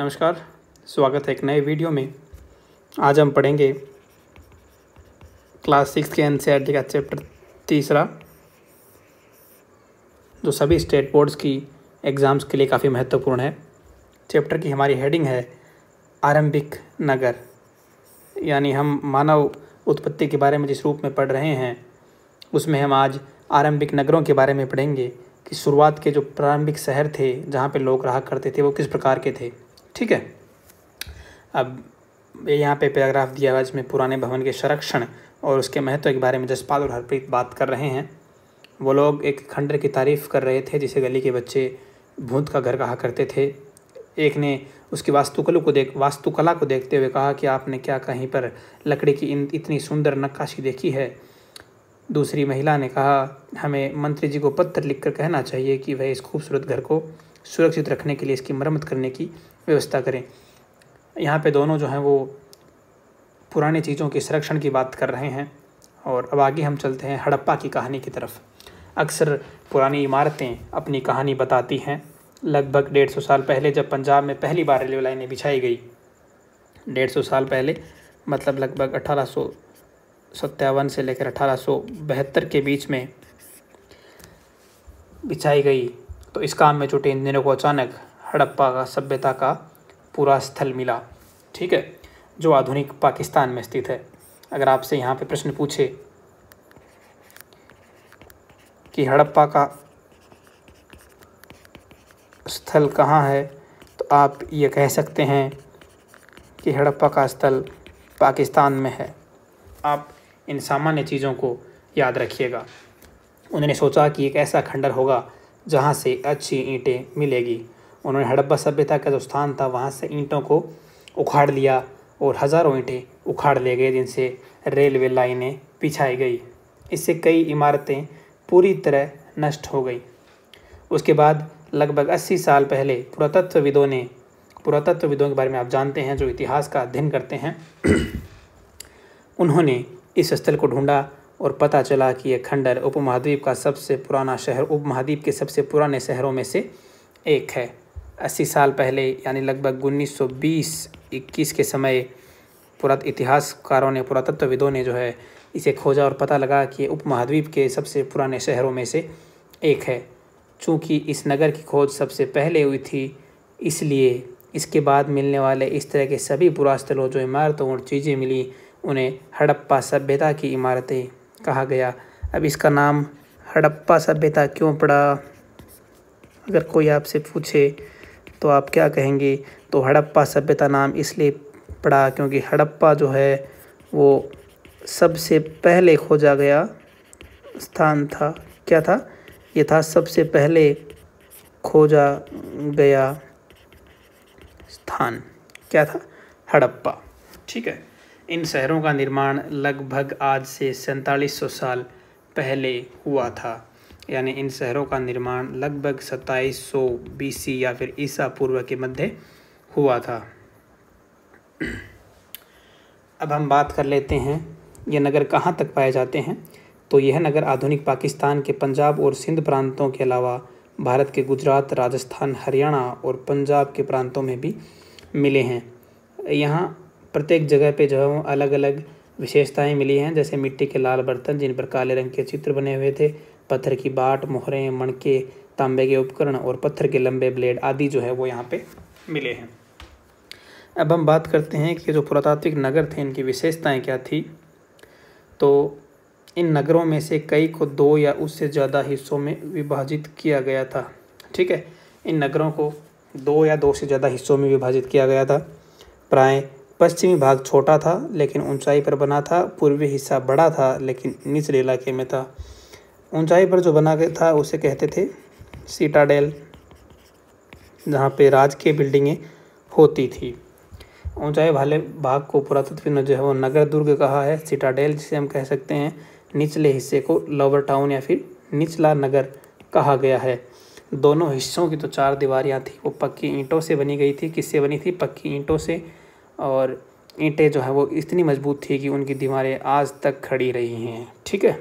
नमस्कार स्वागत है एक नए वीडियो में आज हम पढ़ेंगे क्लास सिक्स के एन का चैप्टर तीसरा जो सभी स्टेट बोर्ड्स की एग्ज़ाम्स के लिए काफ़ी महत्वपूर्ण है चैप्टर की हमारी हेडिंग है आरंभिक नगर यानी हम मानव उत्पत्ति के बारे में जिस रूप में पढ़ रहे हैं उसमें हम आज आरंभिक नगरों के बारे में पढ़ेंगे कि शुरुआत के जो प्रारंभिक शहर थे जहाँ पे लोग रहा करते थे वो किस प्रकार के थे ठीक है अब यहाँ पे पैराग्राफ दिया हुआ जिसमें पुराने भवन के संरक्षण और उसके महत्व के बारे में जसपाल और हरप्रीत बात कर रहे हैं वो लोग एक खंडर की तारीफ़ कर रहे थे जिसे गली के बच्चे भूत का घर कहा करते थे एक ने उसकी वास्तुकला को देख वास्तुकला को देखते हुए कहा कि आपने क्या कहीं पर लकड़ी की इतनी सुंदर नक्काशी देखी है दूसरी महिला ने कहा हमें मंत्री जी को पत्र लिखकर कहना चाहिए कि वह इस खूबसूरत घर को सुरक्षित रखने के लिए इसकी मरम्मत करने की व्यवस्था करें यहाँ पे दोनों जो हैं वो पुरानी चीज़ों के संरक्षण की बात कर रहे हैं और अब आगे हम चलते हैं हड़प्पा की कहानी की तरफ अक्सर पुरानी इमारतें अपनी कहानी बताती हैं लगभग डेढ़ सौ साल पहले जब पंजाब में पहली बार रेलवे लाइनें बिछाई गई डेढ़ सौ साल पहले मतलब लगभग अठारह सौ सत्तावन से लेकर अठारह सौ बहत्तर के बीच में बिछाई गई तो इस काम में जुटे इंजीनियरों को अचानक हड़प्पा का सभ्यता का पूरा स्थल मिला ठीक है जो आधुनिक पाकिस्तान में स्थित है अगर आपसे यहाँ पे प्रश्न पूछे कि हड़प्पा का स्थल कहाँ है तो आप ये कह सकते हैं कि हड़प्पा का स्थल पाकिस्तान में है आप इन सामान्य चीज़ों को याद रखिएगा उन्होंने सोचा कि एक ऐसा खंडर होगा जहाँ से अच्छी ईंटें मिलेगी उन्होंने हड़प्पा सभ्यता का जो स्थान था वहाँ से ईंटों को उखाड़ लिया और हज़ारों ईंटें उखाड़ ले गए जिनसे रेलवे लाइनें पिछाई गई इससे कई इमारतें पूरी तरह नष्ट हो गई उसके बाद लगभग 80 साल पहले पुरातत्वविदों ने पुरातत्वविदों के बारे में आप जानते हैं जो इतिहास का अध्ययन करते हैं उन्होंने इस स्थल को ढूंढा और पता चला कि यह खंडर उपमहाद्वीप का सबसे पुराना शहर उपमहाद्वीप के सबसे पुराने शहरों में से एक है अस्सी साल पहले यानी लगभग उन्नीस सौ बीस इक्कीस के समय पुरात इतिहासकारों ने पुरातत्वविदों ने जो है इसे खोजा और पता लगा कि उपमहाद्वीप के सबसे पुराने शहरों में से एक है चूँकि इस नगर की खोज सबसे पहले हुई थी इसलिए इसके बाद मिलने वाले इस तरह के सभी पुरास्थलों जो इमारतों और चीज़ें मिली उन्हें हड़प्पा सभ्यता की इमारतें कहा गया अब इसका नाम हड़प्पा सभ्यता क्यों पड़ा अगर कोई आपसे पूछे तो आप क्या कहेंगे तो हड़प्पा सभ्यता नाम इसलिए पड़ा क्योंकि हड़प्पा जो है वो सबसे पहले खोजा गया स्थान था क्या था ये था सबसे पहले खोजा गया स्थान क्या था हड़प्पा ठीक है इन शहरों का निर्माण लगभग आज से सैंतालीस साल पहले हुआ था यानी इन शहरों का निर्माण लगभग 2700 बीसी या फिर ईसा पूर्व के मध्य हुआ था अब हम बात कर लेते हैं ये नगर कहाँ तक पाए जाते हैं तो यह नगर आधुनिक पाकिस्तान के पंजाब और सिंध प्रांतों के अलावा भारत के गुजरात राजस्थान हरियाणा और पंजाब के प्रांतों में भी मिले हैं यहाँ प्रत्येक जगह पे जो है अलग अलग विशेषताएं मिली हैं जैसे मिट्टी के लाल बर्तन जिन पर काले रंग के चित्र बने हुए थे पत्थर की बाट मोहरें मणके तांबे के उपकरण और पत्थर के लंबे ब्लेड आदि जो है वो यहाँ पे मिले हैं अब हम बात करते हैं कि जो पुरातात्विक नगर थे इनकी विशेषताएं क्या थी तो इन नगरों में से कई को दो या उससे ज़्यादा हिस्सों में विभाजित किया गया था ठीक है इन नगरों को दो या दो से ज़्यादा हिस्सों में विभाजित किया गया था प्राय पश्चिमी भाग छोटा था लेकिन ऊंचाई पर बना था पूर्वी हिस्सा बड़ा था लेकिन निचले इलाके में था ऊंचाई पर जो बना गया था उसे कहते थे सीटाडेल जहाँ पे राज के बिल्डिंगें होती थी ऊंचाई वाले भाग को पुरातत्व ने जो है वो नगर दुर्ग कहा है सीटाडेल जिसे हम कह सकते हैं निचले हिस्से को लोअर टाउन या फिर निचला नगर कहा गया है दोनों हिस्सों की तो चार दीवारियाँ थी वो पक्की ईंटों से बनी गई थी किससे बनी थी पक्की ईंटों से और ईंटें जो है वो इतनी मजबूत थी कि उनकी दीवारें आज तक खड़ी रही हैं ठीक है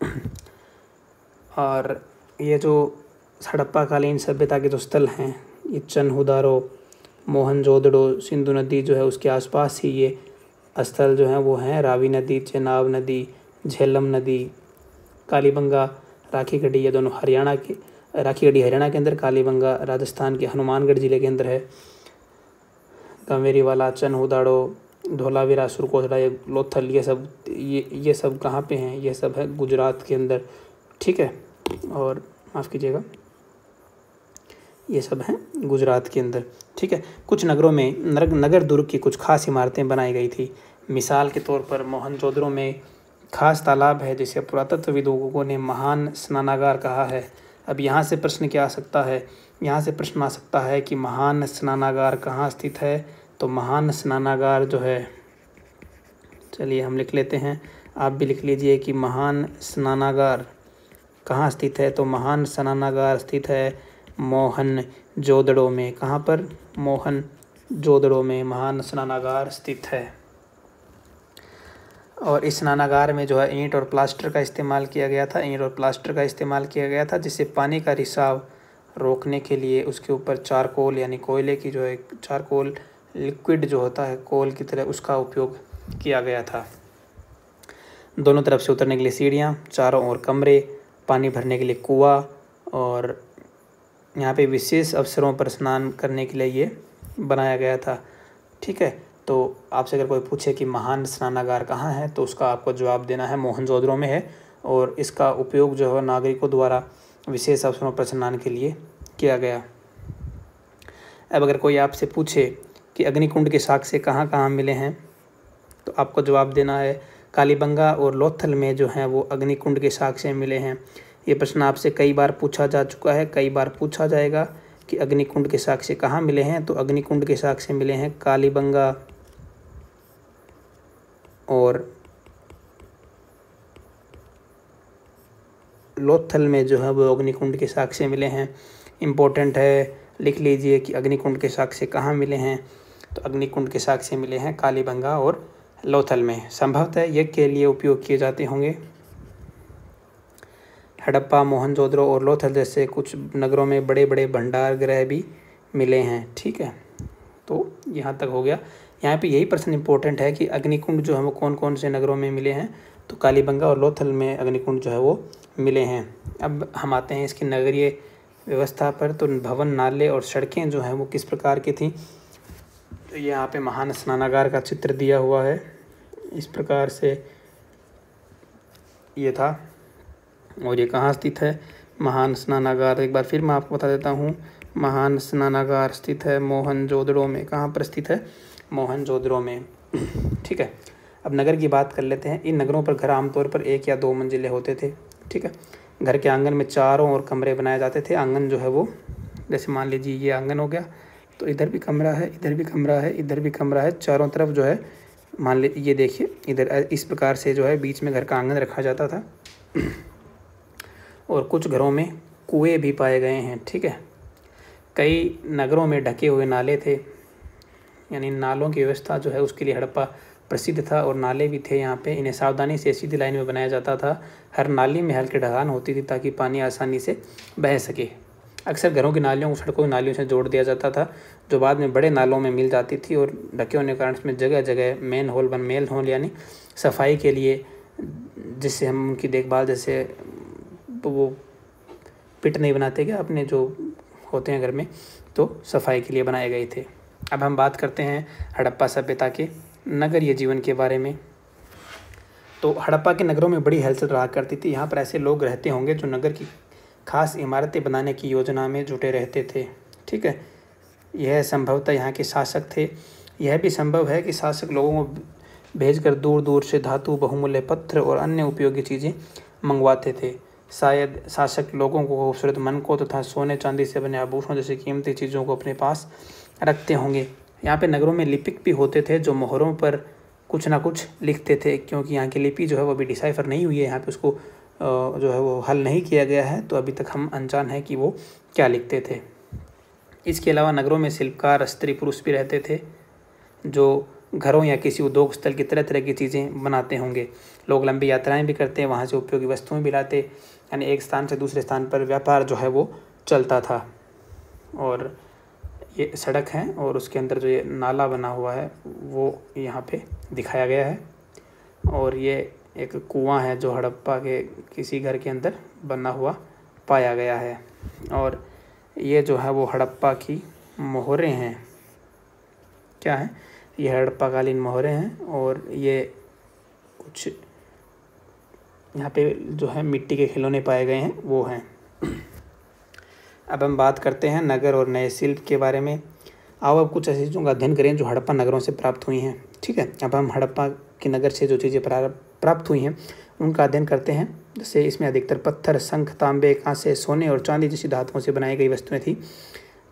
और ये जो हड़प्पा कालीन सभ्यता के जो स्थल हैं ये चनहुदारो मोहनजोदड़ो सिंधु नदी जो है उसके आसपास ही ये स्थल जो हैं वो हैं रावी नदी चेनाब नदी झेलम नदी कालीबंगा राखी गढ़ी ये दोनों हरियाणा के गढ़ी हरियाणा के अंदर कालीबंगा राजस्थान के हनुमानगढ़ ज़िले के अंदर है वाला चनहुदाड़ो धोलावीरा सुरकोसड़ा ये लोथल ये सब ये ये सब कहाँ पे हैं ये सब है गुजरात के अंदर ठीक है और माफ़ कीजिएगा ये सब हैं गुजरात के अंदर ठीक है कुछ नगरों में नर नगर दुर्ग की कुछ खास इमारतें बनाई गई थी मिसाल के तौर पर मोहन में खास तालाब है जिसे पुरातत्वविदों ने महान स्नानागार कहा है अब यहाँ से प्रश्न क्या आ सकता है यहाँ से प्रश्न आ सकता है कि महान स्नानागार कहाँ स्थित है तो महान स्नानागार जो है चलिए हम लिख लेते हैं आप भी लिख लीजिए कि महान स्नानागार कहाँ स्थित है तो महान स्नानागार स्थित है मोहन जोदड़ों में कहाँ पर मोहन जोदड़ों में महान स्नानागार स्थित है और इस स्नानागार में जो है ईंट और प्लास्टर का इस्तेमाल किया गया था ईंट और प्लास्टर का इस्तेमाल किया गया था जिससे पानी का रिसाव रोकने के लिए उसके ऊपर चारकोल यानी कोयले की जो है चारकोल लिक्विड जो होता है कोल की तरह उसका उपयोग किया गया था दोनों तरफ से उतरने के लिए सीढ़ियाँ चारों ओर कमरे पानी भरने के लिए कुआ और यहाँ पे विशेष अवसरों पर स्नान करने के लिए ये बनाया गया था ठीक है तो आपसे अगर कोई पूछे कि महान स्नानागार कहाँ है तो उसका आपको जवाब देना है मोहन में है और इसका उपयोग जो है नागरिकों द्वारा विशेष अवसरों पर स्नान के लिए किया गया अब अगर कोई आपसे पूछे कि अग्निकुंड के साक्ष्य कहाँ कहाँ मिले हैं तो आपको जवाब देना है कालीबंगा और लोथल में जो हैं वो अग्निकुंड के साक्ष्य मिले हैं ये प्रश्न आपसे कई बार पूछा जा चुका है कई बार पूछा जाएगा कि अग्निकुंड के साक्ष्य कहाँ मिले हैं तो अग्निकुंड के साक्ष्य मिले हैं कालीबंगा और लोथल में जो है वो अग्निकुंड के साक्ष्य मिले हैं इम्पोर्टेंट है लिख लीजिए कि अग्निकुंड के साक्ष्य कहाँ मिले हैं तो अग्निकुंड के साक्ष्य मिले हैं कालीबंगा और लोथल में संभवतः यज्ञ के लिए उपयोग किए जाते होंगे हड़प्पा मोहनजोद्रो और लोथल जैसे कुछ नगरों में बड़े बड़े भंडार ग्रह भी मिले हैं ठीक है तो यहाँ तक हो गया यहाँ पे यही प्रश्न इंपॉर्टेंट है कि अग्निकुंड जो है वो कौन कौन से नगरों में मिले हैं तो कालीबंगा और लोथल में अग्निकुंड जो है वो मिले हैं अब हम आते हैं इसकी नगरीय व्यवस्था पर तो भवन नाले और सड़कें जो हैं वो किस प्रकार की थी तो यहाँ पे महान स्नानागार का चित्र दिया हुआ है इस प्रकार से ये था और ये कहाँ स्थित है महान स्नानागार एक बार फिर मैं आपको बता देता हूँ महान स्नानागार स्थित है मोहन में कहाँ पर स्थित है मोहन जोदड़ो में ठीक है अब नगर की बात कर लेते हैं इन नगरों पर घर आमतौर पर एक या दो मंजिले होते थे ठीक है घर के आंगन में चारों ओर कमरे बनाए जाते थे आंगन जो है वो जैसे मान लीजिए ये आंगन हो गया तो इधर भी कमरा है इधर भी कमरा है इधर भी कमरा है चारों तरफ जो है मान ली ये देखिए इधर इस प्रकार से जो है बीच में घर का आंगन रखा जाता था और कुछ घरों में कुएँ भी पाए गए हैं ठीक है कई नगरों में ढके हुए नाले थे यानी नालों की व्यवस्था जो है उसके लिए हड़प्पा प्रसिद्ध था और नाले भी थे यहाँ पे इन्हें सावधानी से सीधी लाइन में बनाया जाता था हर नाली में हल्के ढलान होती थी ताकि पानी आसानी से बह सके अक्सर घरों की नालियों को सड़कों की नालियों से जोड़ दिया जाता था जो बाद में बड़े नालों में मिल जाती थी और ढके होने के कारण इसमें जगह जगह मेन होल बन मेल होल यानी सफाई के लिए जिससे हम उनकी देखभाल जैसे तो वो पिट नहीं बनाते क्या अपने जो होते हैं घर में तो सफाई के लिए बनाए गए थे अब हम बात करते हैं हड़प्पा सभ्यता के नगरीय जीवन के बारे में तो हड़प्पा के नगरों में बड़ी हलचल रहा करती थी यहाँ पर ऐसे लोग रहते होंगे जो नगर की खास इमारतें बनाने की योजना में जुटे रहते थे ठीक है यह संभवतः यहाँ के शासक थे यह भी संभव है कि शासक लोगों को भेजकर दूर दूर से धातु बहुमूल्य पत्थर और अन्य उपयोगी चीज़ें मंगवाते थे शायद शासक लोगों को खूबसूरत मन को तथा सोने चांदी से बने आभूषणों जैसी कीमती चीज़ों को अपने पास रखते होंगे यहाँ पे नगरों में लिपिक भी होते थे जो मोहरों पर कुछ ना कुछ लिखते थे क्योंकि यहाँ की लिपि जो है वो अभी डिसाइफर नहीं हुई है यहाँ पे उसको जो है वो हल नहीं किया गया है तो अभी तक हम अनजान हैं कि वो क्या लिखते थे इसके अलावा नगरों में शिल्पकार स्त्री पुरुष भी रहते थे जो घरों या किसी उद्योग स्थल की तरह तरह की चीज़ें बनाते होंगे लोग लंबी यात्राएं भी करते हैं वहाँ से उपयोगी वस्तुएं भी लाते यानी एक स्थान से दूसरे स्थान पर व्यापार जो है वो चलता था और ये सड़क है और उसके अंदर जो ये नाला बना हुआ है वो यहाँ पे दिखाया गया है और ये एक कुआं है जो हड़प्पा के किसी घर के अंदर बना हुआ पाया गया है और ये जो है वो हड़प्पा की मोहरें हैं क्या है ये हड़प्पाकालीन मोहरें हैं और ये कुछ यहाँ पे जो है मिट्टी के खिलौने पाए गए हैं वो हैं अब हम बात करते हैं नगर और नए शिल्प के बारे में आओ अब कुछ ऐसी चीज़ों का अध्ययन करें जो हड़प्पा नगरों से प्राप्त हुई हैं ठीक है अब हम हड़प्पा के नगर से जो चीज़ें प्राप्त हुई हैं उनका अध्ययन करते हैं जैसे इसमें अधिकतर पत्थर शंख तांबे कांसे सोने और चांदी जैसी धातुओं से बनाई गई वस्तुएं थी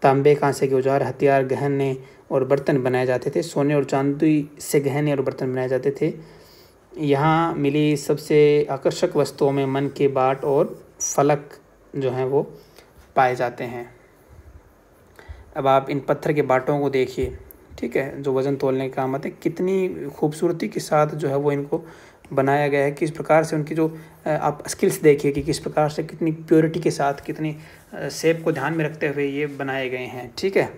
तांबे कांसे के औजार हथियार गहने और बर्तन बनाए जाते थे सोने और चांदी से गहने और बर्तन बनाए जाते थे यहाँ मिली सबसे आकर्षक वस्तुओं में मन के बाट और फलक जो हैं वो पाए जाते हैं अब आप इन पत्थर के बाटों को देखिए ठीक है जो वज़न तोलने का काम आते कितनी खूबसूरती के साथ जो है वो इनको बनाया गया है किस प्रकार से उनकी जो आप स्किल्स देखिए कि किस प्रकार से कितनी प्योरिटी के साथ कितनी सेप को ध्यान में रखते हुए ये बनाए गए हैं ठीक है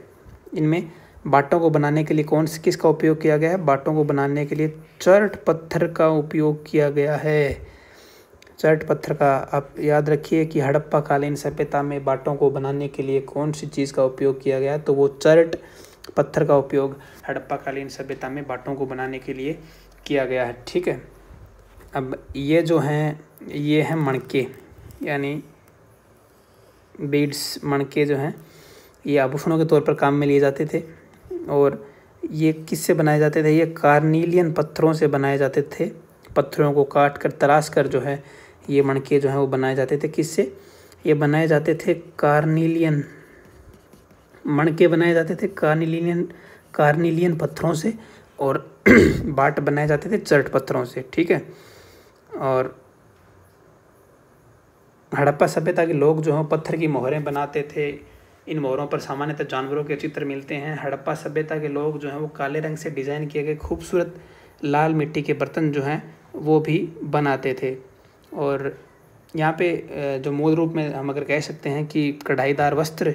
इनमें बाटों को बनाने के लिए कौन से किसका उपयोग किया गया है बाटों को बनाने के लिए चर्ट पत्थर का उपयोग किया गया है चर्ट पत्थर का आप याद रखिए कि हड़प्पा कालीन सभ्यता में बाटों को बनाने के लिए कौन सी चीज़ का उपयोग किया गया तो वो चर्ट पत्थर का उपयोग हड़प्पा कालीन सभ्यता में बाटों को बनाने के लिए किया गया है ठीक है अब ये जो हैं ये हैं मणके यानी बीड्स मणके जो हैं ये आभूषणों के तौर पर काम में लिए जाते थे और ये किससे बनाए जाते थे ये कार्नीलियन पत्थरों से बनाए जाते थे पत्थरों को काट कर तराश कर जो है ये मणके जो हैं वो बनाए जाते थे किससे ये बनाए जाते थे कार्नीलियन मणके बनाए जाते थे कार्नीलियन कार्नीलियन पत्थरों से और बाट बनाए जाते थे चर्ट पत्थरों से ठीक है और हड़प्पा सभ्यता के लोग जो हैं पत्थर की मोहरें बनाते थे इन मोहरों पर सामान्यतः जानवरों के चित्र मिलते हैं हड़प्पा सभ्यता के लोग जो हैं वो काले रंग से डिज़ाइन किए गए खूबसूरत लाल मिट्टी के बर्तन जो हैं वो भी बनाते थे और यहाँ पे जो मूल रूप में हम अगर कह सकते हैं कि कढ़ाईदार वस्त्र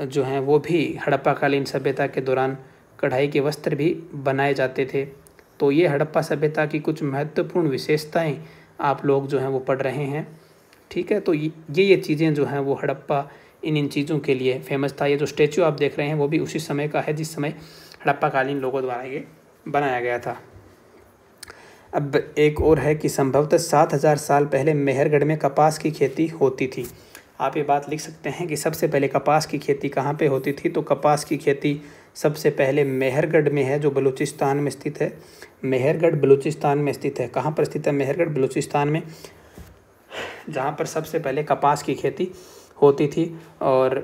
जो हैं वो भी हड़प्पाकालीन सभ्यता के दौरान कढ़ाई के वस्त्र भी बनाए जाते थे तो ये हड़प्पा सभ्यता की कुछ महत्वपूर्ण विशेषताएं आप लोग जो हैं वो पढ़ रहे हैं ठीक है तो ये ये चीज़ें जो हैं वो हड़प्पा इन इन चीज़ों के लिए फेमस था ये जो स्टैचू आप देख रहे हैं वो भी उसी समय का है जिस समय हड़प्पाकालीन लोगों द्वारा ये बनाया गया था अब एक और है कि संभवतः सात हज़ार साल पहले मेहरगढ़ में कपास की खेती होती थी आप ये बात लिख सकते हैं कि सबसे पहले कपास की खेती कहाँ पे होती थी तो कपास की खेती सबसे पहले मेहरगढ़ में है जो बलूचिस्तान में स्थित है मेहरगढ़ बलूचिस्तान में स्थित है कहाँ पर स्थित है मेहरगढ़ बलूचिस्तान में जहाँ पर सबसे पहले कपास की खेती होती थी और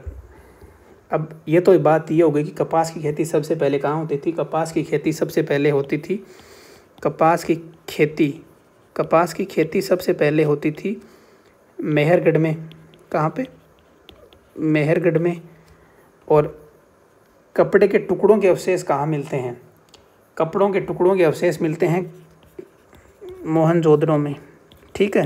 अब ये तो बात ये हो गई कि कपास की खेती सबसे पहले कहाँ होती थी कपास की खेती सबसे पहले होती थी कपास की खेती कपास की खेती सबसे पहले होती थी मेहरगढ़ में कहाँ पे मेहरगढ़ में और कपड़े के टुकड़ों के अवशेष कहाँ मिलते हैं कपड़ों के टुकड़ों के अवशेष मिलते हैं मोहनजोदड़ों में ठीक है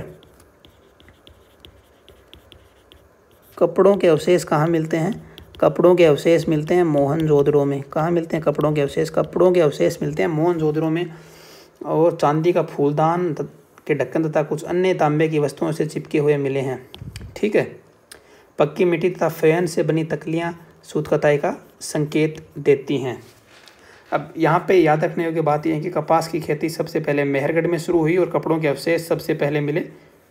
कपड़ों के अवशेष कहाँ मिलते हैं कपड़ों के अवशेष मिलते हैं मोहनजोदड़ों में कहाँ मिलते हैं कपड़ों के अवशेष कपड़ों के अवशेष मिलते हैं मोहनजोदड़ों में और चांदी का फूलदान के ढक्कन तथा कुछ अन्य तांबे की वस्तुओं से चिपके हुए मिले हैं ठीक है पक्की मिट्टी तथा फैन से बनी तकलियाँ कताई का संकेत देती हैं अब यहाँ पे याद रखने की बात यह है कि कपास की खेती सबसे पहले मेहरगढ़ में शुरू हुई और कपड़ों के अवशेष सबसे पहले मिले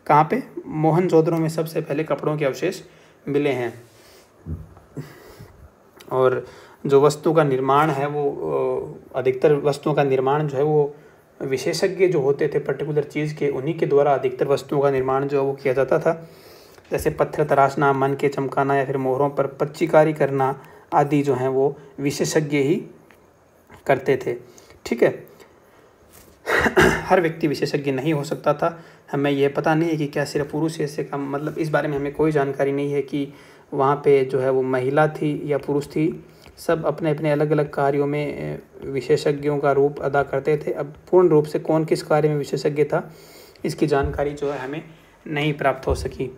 कहाँ पे मोहनजोदड़ो में सबसे पहले कपड़ों के अवशेष मिले हैं और जो वस्तुओं का निर्माण है वो अधिकतर वस्तुओं का निर्माण जो है वो विशेषज्ञ जो होते थे पर्टिकुलर चीज़ के उन्हीं के द्वारा अधिकतर वस्तुओं का निर्माण जो है वो किया जाता था जैसे पत्थर तराशना मन के चमकाना या फिर मोहरों पर पच्चीकारी करना आदि जो हैं वो विशेषज्ञ ही करते थे ठीक है हर व्यक्ति विशेषज्ञ नहीं हो सकता था हमें यह पता नहीं है कि क्या सिर्फ पुरुष ऐसे काम मतलब इस बारे में हमें कोई जानकारी नहीं है कि वहाँ पे जो है वो महिला थी या पुरुष थी सब अपने अपने अलग अलग कार्यों में विशेषज्ञों का रूप अदा करते थे अब पूर्ण रूप से कौन किस कार्य में विशेषज्ञ था इसकी जानकारी जो है हमें नहीं प्राप्त हो सकी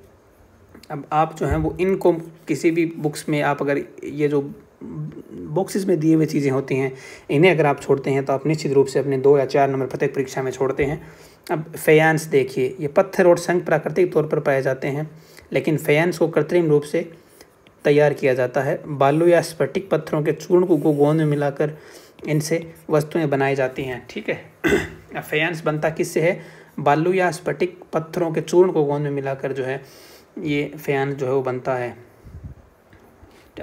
अब आप जो हैं वो इनको किसी भी बुक्स में आप अगर ये जो बॉक्सेस में दिए हुए चीज़ें होती हैं इन्हें अगर आप छोड़ते हैं तो आप निश्चित रूप से अपने दो या चार नंबर प्रत्येक परीक्षा में छोड़ते हैं अब फेयांस देखिए ये पत्थर और संग प्राकृतिक तौर पर पाए जाते हैं लेकिन फेयांस को कृत्रिम रूप से तैयार किया जाता है बालू या स्फटिक पत्थरों के चूर्ण को गोंद में मिलाकर इनसे वस्तुएं बनाई जाती हैं ठीक है फेयांस बनता किससे है बालू या स्फटिक पत्थरों के चूर्ण को गोंद में मिलाकर जो है ये फेयांस जो है वो बनता है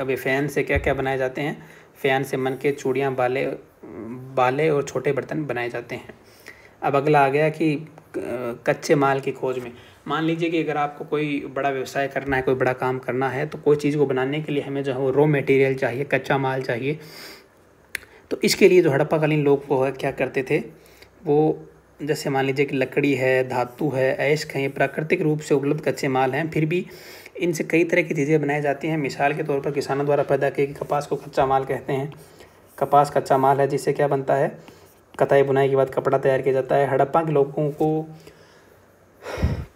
अब ये फ़ैन से क्या क्या बनाए जाते हैं फ़ैन से मन के चूड़ियाँ बाले बाले और छोटे बर्तन बनाए जाते हैं अब अगला आ गया कि कच्चे माल की खोज में मान लीजिए कि अगर आपको कोई बड़ा व्यवसाय करना है कोई बड़ा काम करना है तो कोई चीज़ को बनाने के लिए हमें जो है वो रॉ मटेरियल चाहिए कच्चा माल चाहिए तो इसके लिए जो हड़प्पाकालीन लोग वो है क्या करते थे वो जैसे मान लीजिए कि लकड़ी है धातु है ऐश कहीं प्राकृतिक रूप से उपलब्ध कच्चे माल हैं फिर भी इनसे कई तरह की चीज़ें बनाई जाती हैं मिसाल के तौर पर किसानों द्वारा पैदा किए कपास को कच्चा माल कहते हैं कपास कच्चा माल है जिससे क्या बनता है कताई बुनाई के बाद कपड़ा तैयार किया जाता है हड़प्पा के लोगों को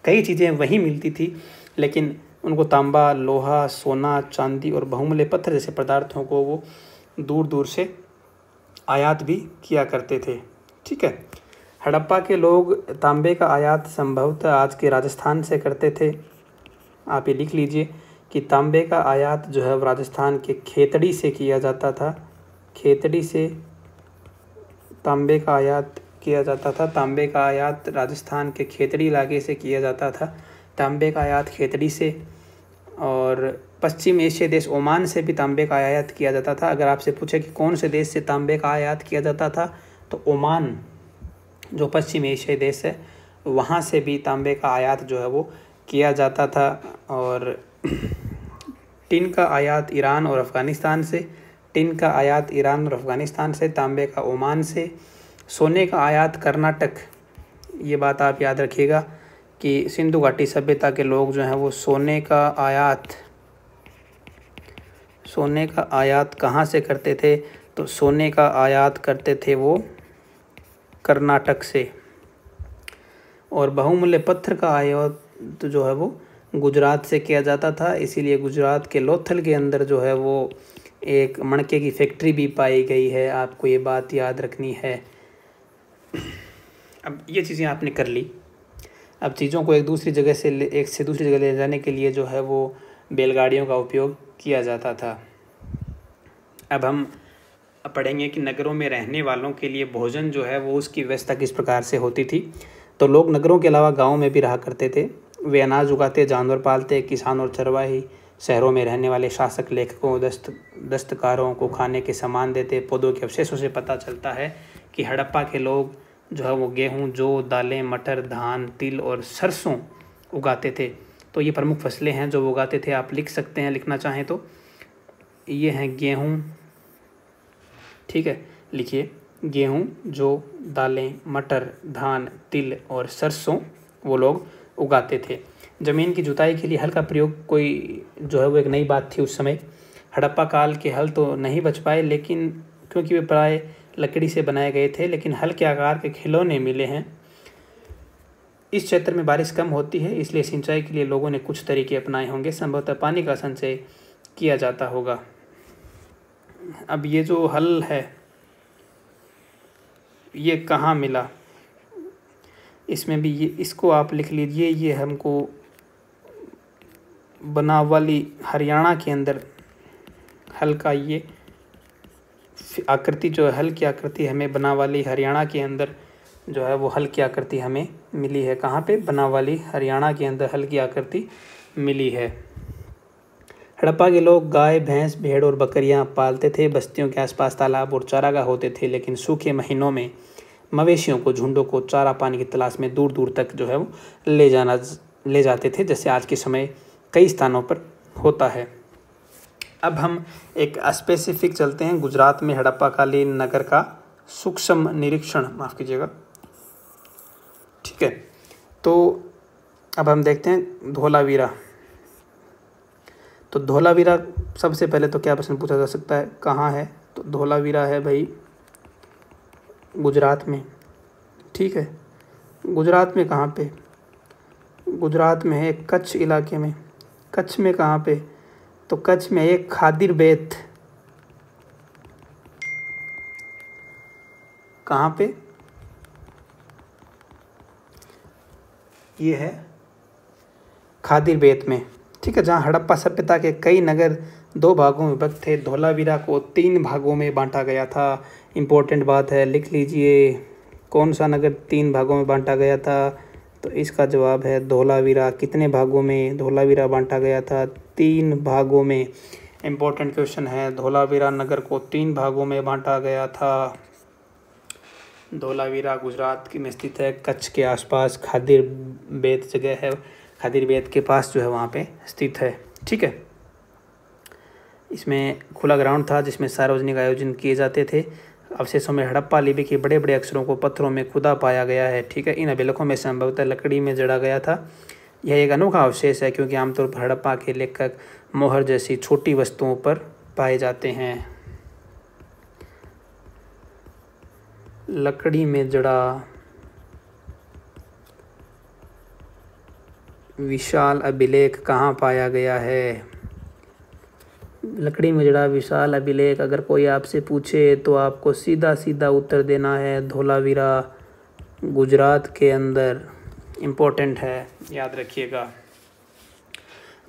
कई चीज़ें वहीं मिलती थी लेकिन उनको तांबा लोहा सोना चांदी और बहुमूल्य पत्थर जैसे पदार्थों को वो दूर दूर से आयात भी किया करते थे ठीक है हड़प्पा के लोग तांबे का आयात संभवतः आज के राजस्थान से करते थे आप ये लिख लीजिए कि तांबे का आयात जो है राजस्थान के खेतड़ी से किया जाता था खेतड़ी से तांबे का आयात किया जाता था तांबे का आयात राजस्थान के खेतड़ी इलाके से किया जाता था तांबे का आयात खेतड़ी से और पश्चिम एशिया देश ओमान से भी तांबे का आयात किया जाता था अगर आपसे पूछे कि कौन से देश से तांबे का आयात किया जाता था तो ओमान जो पश्चिम एशियाई देश है वहाँ से भी तांबे का आयात जो है वो किया जाता था और टिन का आयात ईरान और अफ़गानिस्तान से टिन का आयात ईरान और अफ़गानिस्तान से तांबे का ओमान से सोने का आयात कर्नाटक ये बात आप याद रखिएगा कि सिंधु घाटी सभ्यता के लोग जो हैं वो सोने का आयात सोने का आयात कहाँ से करते थे तो सोने का आयात करते थे वो कर्नाटक से और बहुमूल्य पत्थर का आयात तो जो है वो गुजरात से किया जाता था इसीलिए गुजरात के लोथल के अंदर जो है वो एक मणके की फैक्ट्री भी पाई गई है आपको ये बात याद रखनी है अब ये चीज़ें आपने कर ली अब चीज़ों को एक दूसरी जगह से एक से दूसरी जगह ले जाने के लिए जो है वो बैलगाड़ियों का उपयोग किया जाता था अब हम पढ़ेंगे कि नगरों में रहने वालों के लिए भोजन जो है वो उसकी व्यवस्था किस प्रकार से होती थी तो लोग नगरों के अलावा गाँव में भी रहा करते थे वे अनाज उगाते जानवर पालते किसान और चरवाही शहरों में रहने वाले शासक लेखकों दस्त दस्तकारों को खाने के सामान देते पौधों के अवशेषों से पता चलता है कि हड़प्पा के लोग जो है वो गेहूँ जो दालें मटर धान तिल और सरसों उगाते थे तो ये प्रमुख फसलें हैं जो उगाते थे आप लिख सकते हैं लिखना चाहें तो ये हैं गेहूँ ठीक है लिखिए गेहूँ जो दालें मटर धान तिल और सरसों वो लोग उगाते थे ज़मीन की जुताई के लिए हल का प्रयोग कोई जो है वो एक नई बात थी उस समय हड़प्पा काल के हल तो नहीं बच पाए लेकिन क्योंकि वे प्राय लकड़ी से बनाए गए थे लेकिन हल के आकार के खिलौने मिले हैं इस क्षेत्र में बारिश कम होती है इसलिए सिंचाई के लिए लोगों ने कुछ तरीके अपनाए होंगे संभवतः पानी का संचय किया जाता होगा अब ये जो हल है ये कहाँ मिला इसमें भी ये इसको आप लिख लीजिए ये हमको वाली हरियाणा के अंदर हल्का ये आकृति जो है हल की आकृति हमें बनावाली हरियाणा के अंदर जो है वो हल की आकृति हमें मिली है कहाँ पे बनावाली हरियाणा के अंदर हल की आकृति मिली है हड़प्पा के लोग गाय भैंस भेड़ और बकरियाँ पालते थे बस्तियों के आसपास तालाब और चारागाह होते थे लेकिन सूखे महीनों में मवेशियों को झुंडों को चारा पानी की तलाश में दूर दूर तक जो है वो ले जाना ले जाते थे जैसे आज के समय कई स्थानों पर होता है अब हम एक स्पेसिफिक चलते हैं गुजरात में हड़प्पा कालीन नगर का सूक्ष्म निरीक्षण माफ़ कीजिएगा ठीक है तो अब हम देखते हैं धोलावीरा तो धोलावीरा सबसे पहले तो क्या प्रश्न पूछा जा सकता है कहाँ है तो धोलावीरा है भाई गुजरात में ठीक है गुजरात में कहाँ पे गुजरात में है कच्छ इलाके में कच्छ में कहाँ पे तो कच्छ में है खादिर बेत कहाँ पे ये है खादिर बेत में ठीक है जहाँ हड़प्पा सभ्यता के कई नगर दो भागों में विभक्त थे धोलावीरा को तीन भागों में बांटा गया था इम्पोर्टेंट बात है लिख लीजिए कौन सा नगर तीन भागों में बांटा गया था तो इसका जवाब है धोलावीरा कितने भागों में धोलावीरा बांटा गया था तीन भागों में इम्पोर्टेंट क्वेश्चन है धोलावीरा नगर को तीन भागों में बांटा गया था धोलावीरा गुजरात की में स्थित है कच्छ के आसपास खादिर बेत जगह है खादिर बेत के पास जो है वहाँ पे स्थित है ठीक है इसमें खुला ग्राउंड था जिसमें सार्वजनिक आयोजन किए जाते थे अवशेषों में हड़प्पा लिपि के बड़े बड़े अक्षरों को पत्थरों में खुदा पाया गया है ठीक है इन अभिलेखों में संभवतः लकड़ी में जड़ा गया था यह एक अनोखा अवशेष है क्योंकि आमतौर पर हड़प्पा के लेखक मोहर जैसी छोटी वस्तुओं पर पाए जाते हैं लकड़ी में जड़ा विशाल अभिलेख कहाँ पाया गया है लकड़ी में जड़ा विशाल अभिलेख अगर कोई आपसे पूछे तो आपको सीधा सीधा उत्तर देना है धोलावीरा गुजरात के अंदर इम्पोर्टेंट है याद रखिएगा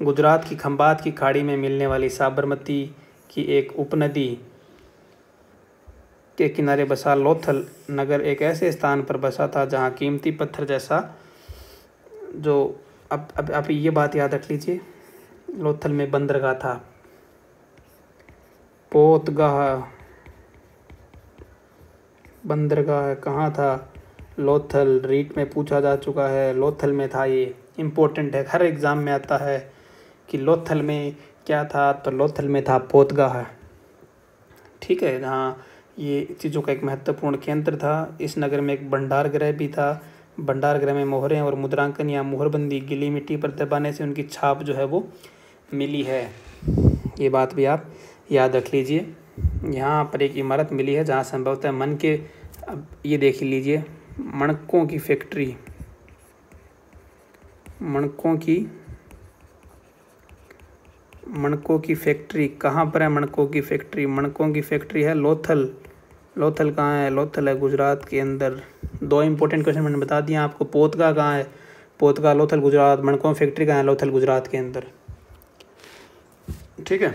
गुजरात की खम्बात की खाड़ी में मिलने वाली साबरमती की एक उपनदी के किनारे बसा लोथल नगर एक ऐसे स्थान पर बसा था जहाँ कीमती पत्थर जैसा जो अब अब आप ये बात याद रख लीजिए लोथल में बंदरगाह था पोतगाह बंदरगाह कहाँ था लोथल रीट में पूछा जा चुका है लोथल में था ये इम्पोर्टेंट है हर एग्ज़ाम में आता है कि लोथल में क्या था तो लोथल में था पोतगाह ठीक है जहाँ ये चीज़ों का एक महत्वपूर्ण केंद्र था इस नगर में एक भंडार गृह भी था भंडार गृह में मोहरें और मुद्रांकन या मोहरबंदी गिली मिट्टी पर दबाने से उनकी छाप जो है वो मिली है ये बात भी आप याद रख लीजिए यहाँ पर एक इमारत मिली है जहाँ संभवतः मन के अब ये देख लीजिए मणकों की फैक्ट्री मणकों की मणकों की फैक्ट्री कहाँ पर है मणकों की फैक्ट्री मणकों की फैक्ट्री है लोथल लोथल कहाँ है लोथल है गुजरात के अंदर दो इंपॉर्टेंट क्वेश्चन मैंने बता दिया आपको पोतका कहाँ है पोतका लोथल गुजरात मणकों फैक्ट्री कहाँ है लोथल गुजरात के अंदर ठीक है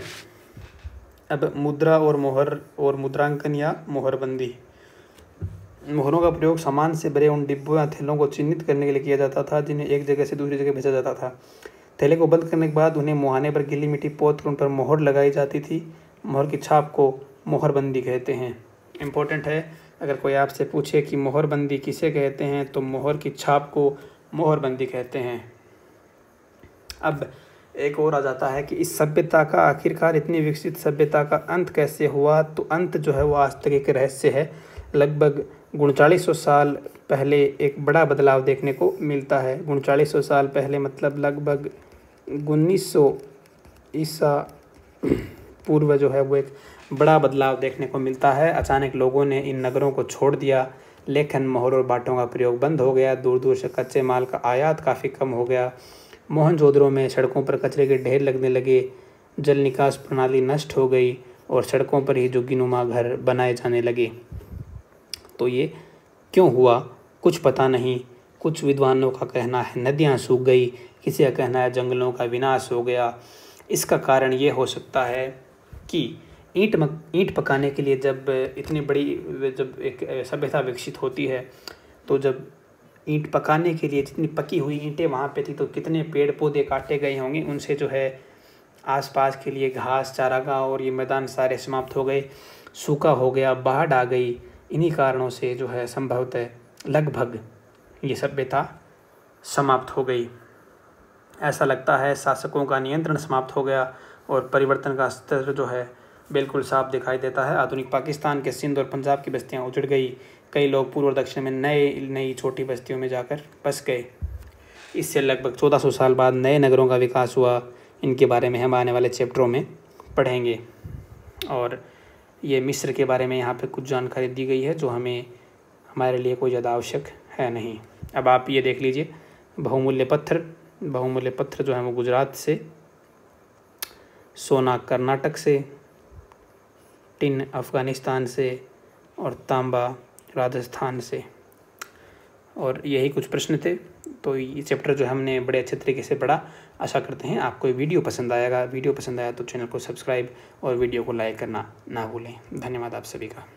अब मुद्रा और मोहर और मुद्रांकन या मोहरबंदी मोहरों का प्रयोग सामान से भरे उन डिब्बों या थैलों को चिन्हित करने के लिए किया जाता था जिन्हें एक जगह से दूसरी जगह भेजा जाता था थैले को बंद करने के बाद उन्हें मुहाने पर गीली मिट्टी पोत कर उन पर मोहर लगाई जाती थी मोहर की छाप को मोहरबंदी कहते हैं इम्पोर्टेंट है अगर कोई आपसे पूछे कि मोहरबंदी किसे कहते हैं तो मोहर की छाप को मोहरबंदी कहते हैं अब एक और आ जाता है कि इस सभ्यता का आखिरकार इतनी विकसित सभ्यता का अंत कैसे हुआ तो अंत जो है वो आज तक एक रहस्य है लगभग उनचालीस साल पहले एक बड़ा बदलाव देखने को मिलता है उनचालीस साल पहले मतलब लगभग उन्नीस सौ ईसा पूर्व जो है वो एक बड़ा बदलाव देखने को मिलता है अचानक लोगों ने इन नगरों को छोड़ दिया लेखन मोहर और बाटों का प्रयोग बंद हो गया दूर दूर से कच्चे माल का आयात काफ़ी कम हो गया मोहनजोदरों में सड़कों पर कचरे के ढेर लगने लगे जल निकास प्रणाली नष्ट हो गई और सड़कों पर ही झुग्गीनुमा घर बनाए जाने लगे तो ये क्यों हुआ कुछ पता नहीं कुछ विद्वानों का कहना है नदियाँ सूख गई किसी का कहना है जंगलों का विनाश हो गया इसका कारण ये हो सकता है कि ईंट मक ईंट पकाने के लिए जब इतनी बड़ी जब एक सभ्यता विकसित होती है तो जब ईंट पकाने के लिए जितनी पकी हुई ईंटें वहाँ पे थी तो कितने पेड़ पौधे काटे गए होंगे उनसे जो है आसपास के लिए घास चारागाह और ये मैदान सारे समाप्त हो गए सूखा हो गया बाढ़ आ गई इन्हीं कारणों से जो है संभवतः लगभग ये सभ्यता समाप्त हो गई ऐसा लगता है शासकों का नियंत्रण समाप्त हो गया और परिवर्तन का स्तर जो है बिल्कुल साफ दिखाई देता है आधुनिक पाकिस्तान के सिंध और पंजाब की बस्तियाँ उजड़ गई कई लोग पूर्व और दक्षिण में नए नई छोटी बस्तियों में जाकर बस गए इससे लगभग चौदह साल बाद नए नगरों का विकास हुआ इनके बारे में हम आने वाले चैप्टरों में पढ़ेंगे और ये मिस्र के बारे में यहाँ पे कुछ जानकारी दी गई है जो हमें हमारे लिए कोई ज़्यादा आवश्यक है नहीं अब आप ये देख लीजिए बहुमूल्य पत्थर बहुमूल्य पत्थर जो है वो गुजरात से सोना कर्नाटक से टिन अफ़गानिस्तान से और तांबा राजस्थान से और यही कुछ प्रश्न थे तो ये चैप्टर जो हमने बड़े अच्छे तरीके से पढ़ा आशा करते हैं आपको ये वीडियो पसंद आएगा वीडियो पसंद आया तो चैनल को सब्सक्राइब और वीडियो को लाइक करना ना भूलें धन्यवाद आप सभी का